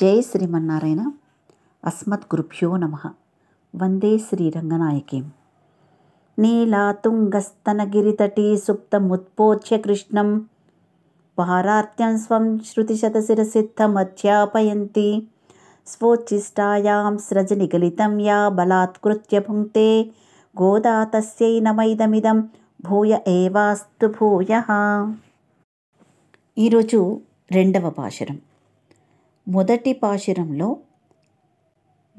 జై శ్రీమన్నారాయణ అస్మత్ గురుభ్యో నమ వందే శ్రీరంగనాయకీం నీలాతుంగస్తనగిరితటీ సుప్తముత్పోచ్య కృష్ణం పారార్త్యం స్వం శృతిశతశిరసిద్ధమధ్యాపయంతి స్వోచ్చిష్టాయాం స్రజనిగలితం యా బలాత్కృత్య భుంక్తే గోదా తస్యై నమైదమిదం భూయ ఏవాస్తు భూయ ఈరోజు రెండవ పాశరం మొదటి పాశురంలో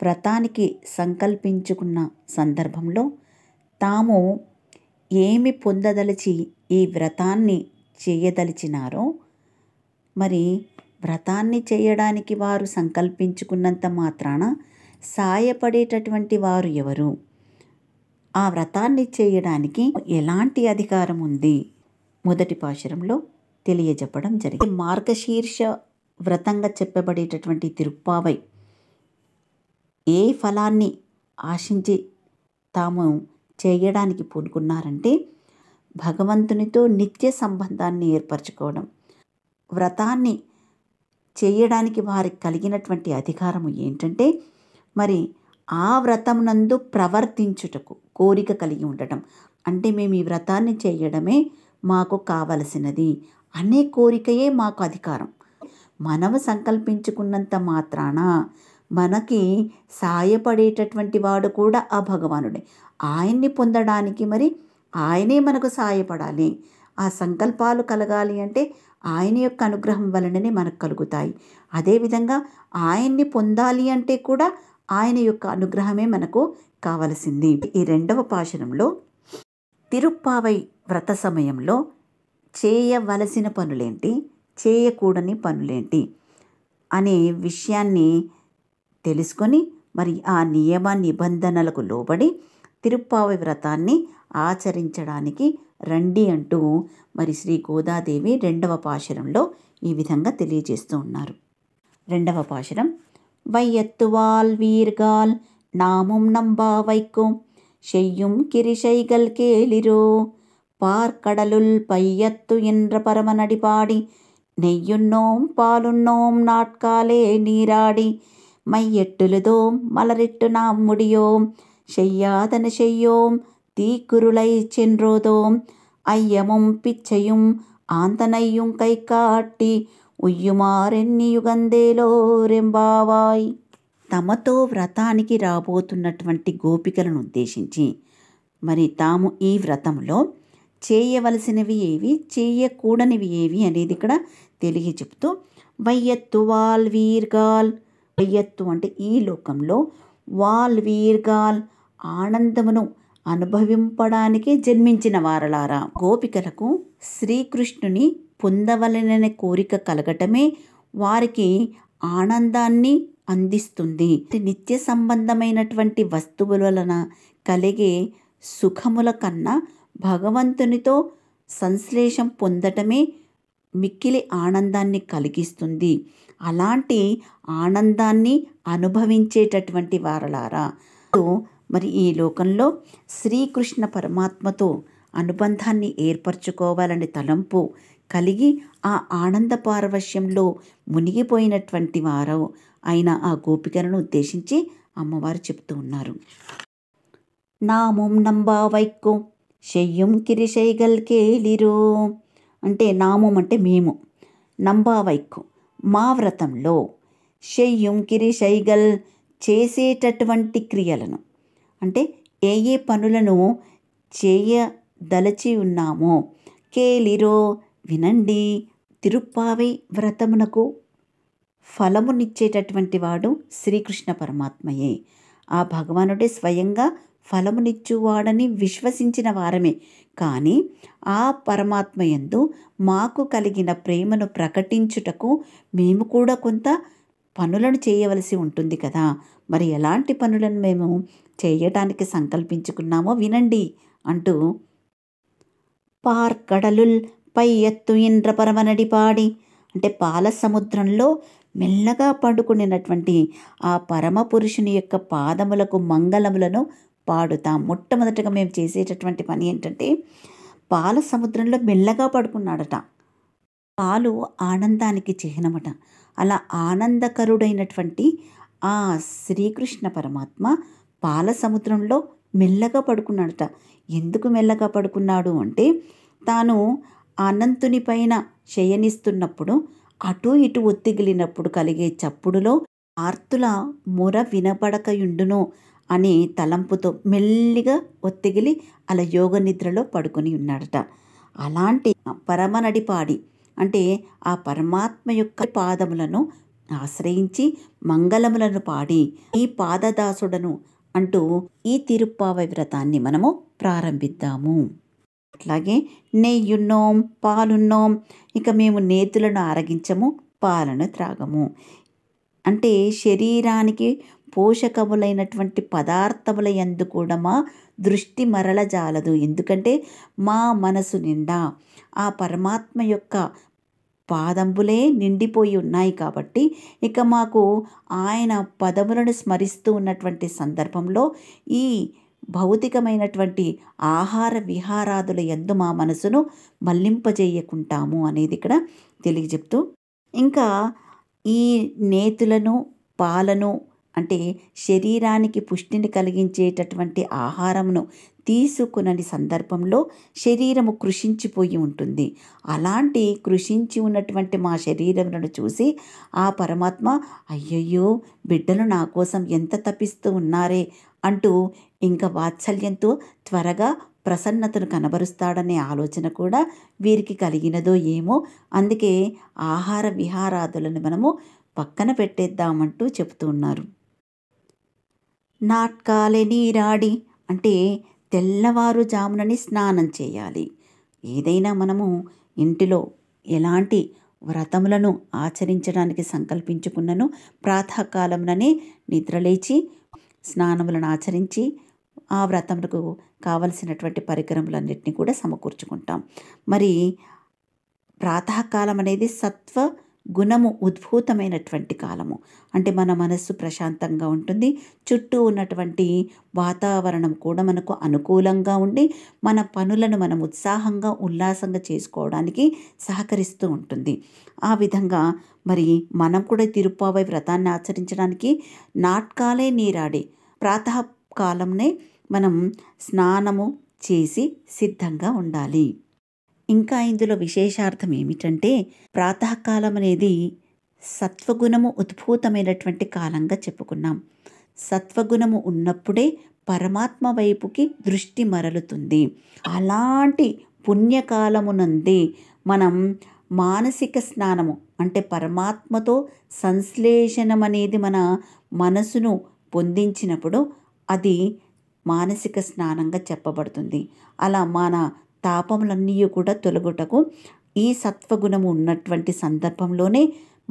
వ్రతానికి సంకల్పించుకున్న సందర్భంలో తాము ఏమి పొందదలిచి ఈ వ్రతాన్ని చేయదలిచినారో మరి వ్రతాన్ని చేయడానికి వారు సంకల్పించుకున్నంత మాత్రాన సాయపడేటటువంటి వారు ఎవరు ఆ వ్రతాన్ని చేయడానికి ఎలాంటి అధికారం ఉంది మొదటి పాశురంలో తెలియజెప్పడం జరిగింది మార్గశీర్ష వ్రతంగా చెప్పబడేటటువంటి తిరుప్పావై ఏ ఫలాన్ని ఆశించి తాము చేయడానికి పూనుకున్నారంటే భగవంతునితో నిత్య సంబంధాన్ని ఏర్పరచుకోవడం వ్రతాన్ని చేయడానికి వారికి కలిగినటువంటి అధికారము ఏంటంటే మరి ఆ వ్రతమునందు ప్రవర్తించుటకు కోరిక కలిగి ఉండటం అంటే మేము ఈ వ్రతాన్ని చేయడమే మాకు కావలసినది అనే కోరికయే మాకు అధికారం మనము సంకల్పించుకున్నంత మాత్రాన మనకి సాయపడేటటువంటి వాడు కూడా ఆ భగవానుడే ఆయన్ని పొందడానికి మరి ఆయనే మనకు సాయపడాలి ఆ సంకల్పాలు కలగాలి అంటే ఆయన యొక్క అనుగ్రహం వలననే మనకు కలుగుతాయి అదేవిధంగా ఆయన్ని పొందాలి అంటే కూడా ఆయన యొక్క అనుగ్రహమే మనకు కావలసింది ఈ రెండవ పాషణంలో తిరుప్పావై వ్రత సమయంలో చేయవలసిన పనులేంటి చేయకూడని పనులేంటి అనే విషయాన్ని తెలుసుకొని మరి ఆ నియమ నిబంధనలకు లోబడి తిరుప్పావి వ్రతాన్ని ఆచరించడానికి రండి అంటూ మరి శ్రీ గోదాదేవి రెండవ పాశరంలో ఈ విధంగా తెలియజేస్తూ ఉన్నారు రెండవ పాశరం వైయత్తువాల్ వీర్గాల్ నామం నంబా வைக்கும் செய்யும் కిరిషైగల్ కేలిరో పార్కడలుల్ పైయత్తు ఇంద్ర పరమ నడిపాడి నెయ్యున్నోం పాలున్నోం నాట్కాలే నీరాడి మై மலரிட்டு మలరిట్టు నా ముడియోం శయ్యాదన శయ్యోం తీకురులై ஐயமும் பிச்சையும் ஆந்தனையும் கை కైకాటి ఉయ్యుమారెన్ని యుగందేలో రెంబావాయ్ తమతో వ్రతానికి రాబోతున్నటువంటి గోపికలను ఉద్దేశించి మరి తాము ఈ వ్రతంలో చేయవలసినవి ఏవి చేయకూడనివి ఏవి అనేది ఇక్కడ తెలిగి చెప్తూ వయ్యత్తు వాల్ వీర్గాల్ వయ్యత్తు అంటే ఈ లోకంలో వాల్ వీర్గాల్ ఆనందమును అనుభవింపడానికే జన్మించిన వారలారా గోపికలకు శ్రీకృష్ణుని పొందవలననే కోరిక కలగటమే వారికి ఆనందాన్ని అందిస్తుంది నిత్య సంబంధమైనటువంటి వస్తువుల వలన కలిగే సుఖముల కన్నా భగవంతునితో సంశ్లేషం పొందటమే మిక్కిలి ఆనందాన్ని కలిగిస్తుంది అలాంటి ఆనందాన్ని అనుభవించేటటువంటి వారలారా మరి ఈ లోకంలో శ్రీకృష్ణ పరమాత్మతో అనుబంధాన్ని ఏర్పరచుకోవాలని తలంపు కలిగి ఆ ఆనంద పారవశ్యంలో మునిగిపోయినటువంటి వారు అయిన ఆ గోపికలను ఉద్దేశించి అమ్మవారు చెప్తూ ఉన్నారు నామం నంబా వైకో శయ్యం కిరిశైగల్కేలిరో అంటే నామం అంటే మేము నంబావైకు మా వ్రతంలో శయ్యం కిరిశైగల్ చేసేటటువంటి క్రియలను అంటే ఏ ఏ పనులను చేయదలచి ఉన్నామో కేలిరో వినండి తిరుప్పావై వ్రతమునకు ఫలమునిచ్చేటటువంటి వాడు శ్రీకృష్ణ పరమాత్మయే ఆ భగవానుడే స్వయంగా ఫలమునిచ్చువాడని విశ్వసించిన వారమే కానీ ఆ పరమాత్మ ఎందు మాకు కలిగిన ప్రేమను ప్రకటించుటకు మేము కూడా కొంత పనులను చేయవలసి ఉంటుంది కదా మరి ఎలాంటి పనులను మేము చేయటానికి సంకల్పించుకున్నామో వినండి అంటూ పార్కడలుల్ పై ఎత్తు ఇంద్ర పరమనడి పాడి అంటే పాల సముద్రంలో మెల్లగా పండుకునినటువంటి ఆ పరమపురుషుని యొక్క పాదములకు మంగళములను పాడుతాం మొట్టమొదటగా మేము చేసేటటువంటి పని ఏంటంటే పాల సముద్రంలో మెల్లగా పడుకున్నాడట పాలు ఆనందానికి చిహ్నమట అలా ఆనందకరుడైనటువంటి ఆ శ్రీకృష్ణ పరమాత్మ పాల సముద్రంలో మెల్లగా పడుకున్నాడట ఎందుకు మెల్లగా పడుకున్నాడు అంటే తాను అనంతుని పైన శయనిస్తున్నప్పుడు అటు ఇటు ఒత్తిగిలినప్పుడు కలిగే చప్పుడులో ఆర్తుల మొర వినపడకయుండునో అని తలంపుతో మెల్లిగా ఒత్తిగిలి అలా యోగ నిద్రలో పడుకొని ఉన్నాడట అలాంటి పరమనడిపాడి అంటే ఆ పరమాత్మ యొక్క పాదములను ఆశ్రయించి మంగళములను పాడి ఈ పాదదాసుడను అంటూ ఈ తిరుప్పావ వ్రతాన్ని మనము ప్రారంభిద్దాము అట్లాగే నెయ్యున్నోం పాలున్నోం ఇక మేము నేతులను ఆరగించము పాలను త్రాగము అంటే శరీరానికి పోషకములైనటువంటి పదార్థముల ఎందు కూడా మా దృష్టి మరల జాలదు ఎందుకంటే మా మనసు నిండా ఆ పరమాత్మ యొక్క పాదంబులే నిండిపోయి ఉన్నాయి కాబట్టి ఇక మాకు ఆయన పదములను స్మరిస్తూ ఉన్నటువంటి సందర్భంలో ఈ భౌతికమైనటువంటి ఆహార విహారాదుల ఎందు మా మనసును మళ్లింపజేయకుంటాము అనేది ఇక్కడ తెలియజెప్తూ ఇంకా ఈ నేతులను పాలను అంటే శరీరానికి పుష్టిని కలిగించేటటువంటి ఆహారమును తీసుకునని సందర్భంలో శరీరము కృషించిపోయి ఉంటుంది అలాంటి కృషించి ఉన్నటువంటి మా శరీరములను చూసి ఆ పరమాత్మ అయ్యయ్యో బిడ్డలు నా కోసం ఎంత తప్పిస్తూ ఉన్నారే అంటూ ఇంకా వాత్సల్యంతో త్వరగా ప్రసన్నతను కనబరుస్తాడనే ఆలోచన కూడా వీరికి కలిగినదో ఏమో అందుకే ఆహార విహారాదులను మనము పక్కన పెట్టేద్దామంటూ చెబుతూ ఉన్నారు నాట్కాలే నీరాడి అంటే తెల్లవారుజామునని స్నానం చేయాలి ఏదైనా మనము ఇంటిలో ఎలాంటి వ్రతములను ఆచరించడానికి సంకల్పించుకున్నను ప్రాతకాలంలోనే నిద్రలేచి స్నానములను ఆచరించి ఆ వ్రతములకు కావలసినటువంటి పరికరములన్నింటినీ కూడా సమకూర్చుకుంటాం మరి ప్రాతకాలం అనేది సత్వ గుణము ఉద్భూతమైనటువంటి కాలము అంటే మన మనస్సు ప్రశాంతంగా ఉంటుంది చుట్టూ ఉన్నటువంటి వాతావరణం కూడా మనకు అనుకూలంగా ఉండి మన పనులను మనం ఉత్సాహంగా ఉల్లాసంగా చేసుకోవడానికి సహకరిస్తూ ఉంటుంది ఆ విధంగా మరి మనం కూడా తిరుపావై వ్రతాన్ని ఆచరించడానికి నాట్కాలే నీరాడి ప్రాతకాలంనే మనం స్నానము చేసి సిద్ధంగా ఉండాలి ఇంకా ఇందులో విశేషార్థం ఏమిటంటే ప్రాతకాలం అనేది సత్వగుణము ఉద్భూతమైనటువంటి కాలంగా చెప్పుకున్నాం సత్వగుణము ఉన్నప్పుడే పరమాత్మ వైపుకి దృష్టి మరలుతుంది అలాంటి పుణ్యకాలమునందే మనం మానసిక స్నానము అంటే పరమాత్మతో సంశ్లేషణం అనేది మన మనసును పొందించినప్పుడు అది మానసిక స్నానంగా చెప్పబడుతుంది అలా మన తాపములన్నీ కూడా తొలగుటకు ఈ సత్వగుణము ఉన్నటువంటి సందర్భంలోనే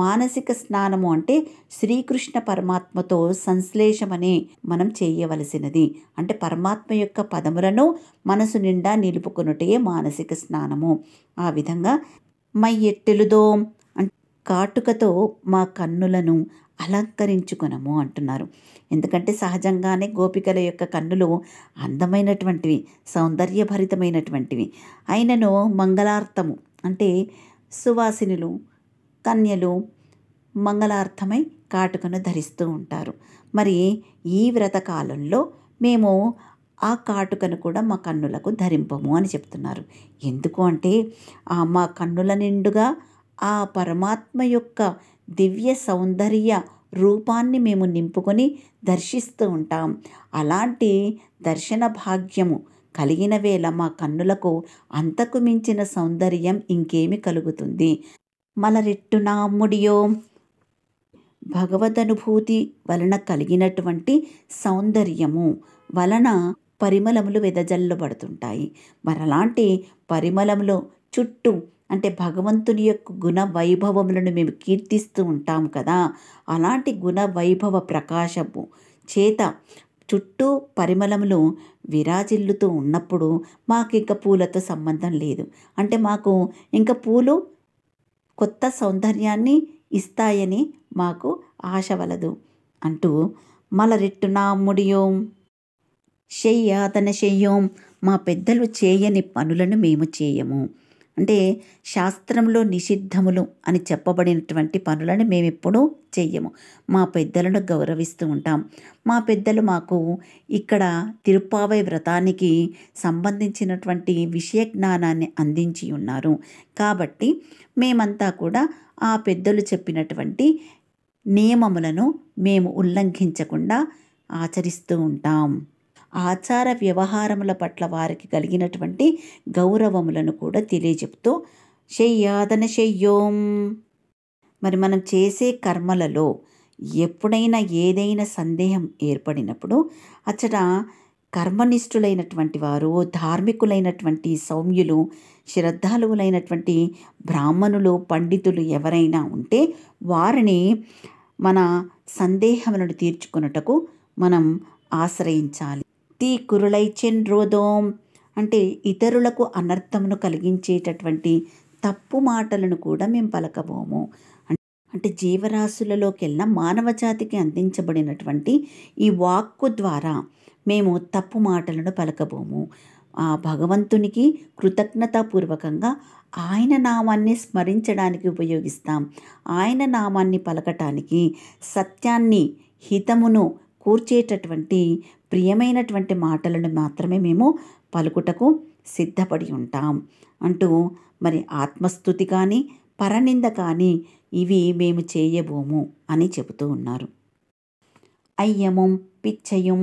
మానసిక స్నానము అంటే శ్రీకృష్ణ పరమాత్మతో సంశ్లేషమనే మనం చేయవలసినది అంటే పరమాత్మ యొక్క పదములను మనసు నిండా నిలుపుకున్నటే మానసిక స్నానము ఆ విధంగా మై ఎట్టెలుదో కాటుకతో మా కన్నులను అలంకరించుకునము అంటున్నారు ఎందుకంటే సహజంగానే గోపికల యొక్క కన్నులు అందమైనటువంటివి సౌందర్యభరితమైనటువంటివి ఆయనను మంగళార్థము అంటే సువాసినులు కన్యలు మంగళార్థమై కాటుకను ధరిస్తూ ఉంటారు మరి ఈ వ్రత కాలంలో మేము ఆ కాటుకను కూడా మా కన్నులకు ధరింపము అని చెప్తున్నారు ఎందుకు అంటే ఆ మా కన్నుల నిండుగా ఆ పరమాత్మ యొక్క దివ్య సౌందర్య రూపాన్ని మేము నింపుకొని దర్శిస్తూ ఉంటాం అలాంటి దర్శన భాగ్యము కలిగిన వేళ మా కన్నులకు అంతకు మించిన సౌందర్యం ఇంకేమి కలుగుతుంది మలరెట్టున ముడియో భగవదనుభూతి వలన కలిగినటువంటి సౌందర్యము వలన పరిమళములు వెదజల్లబడుతుంటాయి మరలాంటి పరిమళములు చుట్టూ అంటే భగవంతుని యొక్క గుణ వైభవములను మేము కీర్తిస్తూ ఉంటాం కదా అలాంటి గుణ వైభవ ప్రకాశము చేత చుట్టూ పరిమళములు విరాజిల్లుతూ ఉన్నప్పుడు మాకు ఇంకా పూలతో సంబంధం లేదు అంటే మాకు ఇంకా పూలు కొత్త సౌందర్యాన్ని ఇస్తాయని మాకు ఆశ వలదు అంటూ మలరెట్టు ముడియోం షెయ్యాతన షెయ్యోం మా పెద్దలు చేయని పనులను మేము చేయము అంటే శాస్త్రంలో నిషిద్ధములు అని చెప్పబడినటువంటి పనులను మేము ఎప్పుడూ చెయ్యము మా పెద్దలను గౌరవిస్తూ ఉంటాం మా పెద్దలు మాకు ఇక్కడ తిరుప్పావై వ్రతానికి సంబంధించినటువంటి విషయ జ్ఞానాన్ని అందించి ఉన్నారు కాబట్టి మేమంతా కూడా ఆ పెద్దలు చెప్పినటువంటి నియమములను మేము ఉల్లంఘించకుండా ఆచరిస్తూ ఉంటాం ఆచార వ్యవహారముల పట్ల వారికి కలిగినటువంటి గౌరవములను కూడా తెలియజెప్తూ శయ్యాదన శయ్యోం మరి మనం చేసే కర్మలలో ఎప్పుడైనా ఏదైనా సందేహం ఏర్పడినప్పుడు అచ్చట కర్మనిష్ఠులైనటువంటి వారు ధార్మికులైనటువంటి సౌమ్యులు శ్రద్ధాలువులైనటువంటి బ్రాహ్మణులు పండితులు ఎవరైనా ఉంటే వారిని మన సందేహములను తీర్చుకున్నటకు మనం ఆశ్రయించాలి కురులై చెన్రోదోం అంటే ఇతరులకు అనర్థమును కలిగించేటటువంటి తప్పు మాటలను కూడా మేము పలకబోము అంటే జీవరాశులలోకెల్లా మానవ జాతికి అందించబడినటువంటి ఈ వాక్కు ద్వారా మేము తప్పు మాటలను పలకబోము ఆ భగవంతునికి కృతజ్ఞతాపూర్వకంగా ఆయన నామాన్ని స్మరించడానికి ఉపయోగిస్తాం ఆయన నామాన్ని పలకటానికి సత్యాన్ని హితమును కూర్చేటటువంటి ప్రియమైనటువంటి మాటలను మాత్రమే మేము పలుకుటకు సిద్ధపడి ఉంటాం అంటూ మరి ఆత్మస్థుతి కానీ పరనింద కానీ ఇవి మేము చేయబోము అని చెబుతూ ఉన్నారు అయ్యమం పిచ్చయం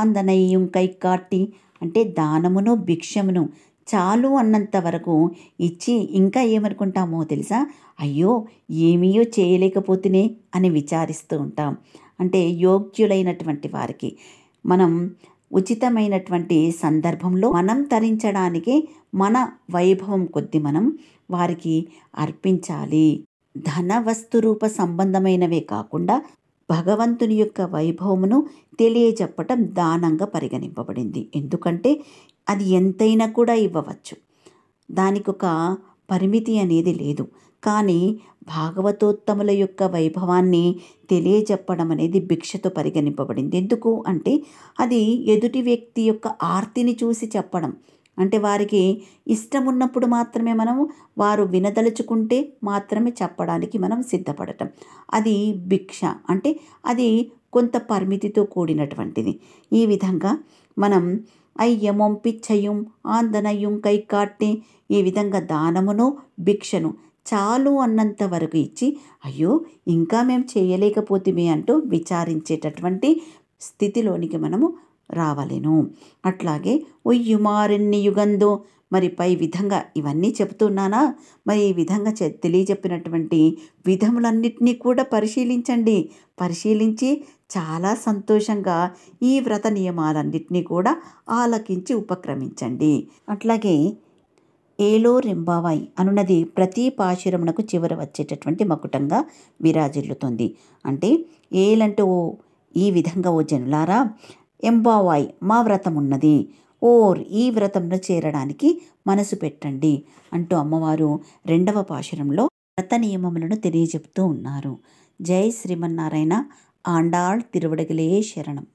ఆందనయ్యం కైకాట్టి అంటే దానమును భిక్షమును చాలు అన్నంత వరకు ఇచ్చి ఇంకా ఏమనుకుంటామో తెలుసా అయ్యో ఏమీయో చేయలేకపోతేనే అని విచారిస్తూ ఉంటాం అంటే యోగ్యులైనటువంటి వారికి మనం ఉచితమైనటువంటి సందర్భంలో మనం తరించడానికి మన వైభవం కొద్ది మనం వారికి అర్పించాలి ధన వస్తు రూప సంబంధమైనవే కాకుండా భగవంతుని యొక్క వైభవమును తెలియజెప్పటం దానంగా పరిగణింపబడింది ఎందుకంటే అది ఎంతైనా కూడా ఇవ్వవచ్చు దానికొక పరిమితి అనేది లేదు కానీ భాగవతోత్తముల యొక్క వైభవాన్ని తెలియజెప్పడం అనేది భిక్షతో పరిగణింపబడింది ఎందుకు అంటే అది ఎదుటి వ్యక్తి యొక్క ఆర్తిని చూసి చెప్పడం అంటే వారికి ఇష్టం ఉన్నప్పుడు మాత్రమే మనం వారు వినదలుచుకుంటే మాత్రమే చెప్పడానికి మనం సిద్ధపడటం అది భిక్ష అంటే అది కొంత పరిమితితో కూడినటువంటిది ఈ విధంగా మనం అయ్యమం పిచ్చయం ఆందనయం కైకాట్ని ఈ విధంగా దానమును భిక్షను చాలు అన్నంత వరకు ఇచ్చి అయ్యో ఇంకా మేము చేయలేకపోతేమే అంటూ విచారించేటటువంటి స్థితిలోనికి మనము రావలేను అట్లాగే ఉయ్యుమారెన్ని యుగందో మరి పై విధంగా ఇవన్నీ చెబుతున్నానా మరి ఈ విధంగా తెలియజెప్పినటువంటి విధములన్నిటినీ కూడా పరిశీలించండి పరిశీలించి చాలా సంతోషంగా ఈ వ్రత నియమాలన్నింటినీ కూడా ఆలకించి ఉపక్రమించండి అట్లాగే ఏలో రెంబావాయి అనున్నది ప్రతి పాశురమునకు చివర వచ్చేటటువంటి మకుటంగా విరాజిల్లుతుంది అంటే ఏలంటే ఓ ఈ విధంగా ఓ జనులారా ఎంబావాయ్ మా వ్రతం ఉన్నది ఓర్ ఈ వ్రతంలో చేరడానికి మనసు పెట్టండి అంటూ అమ్మవారు రెండవ పాశురంలో వ్రత నియమములను తెలియజెప్తూ ఉన్నారు జై శ్రీమన్నారాయణ ఆండాళ్ తిరువడగలే శరణం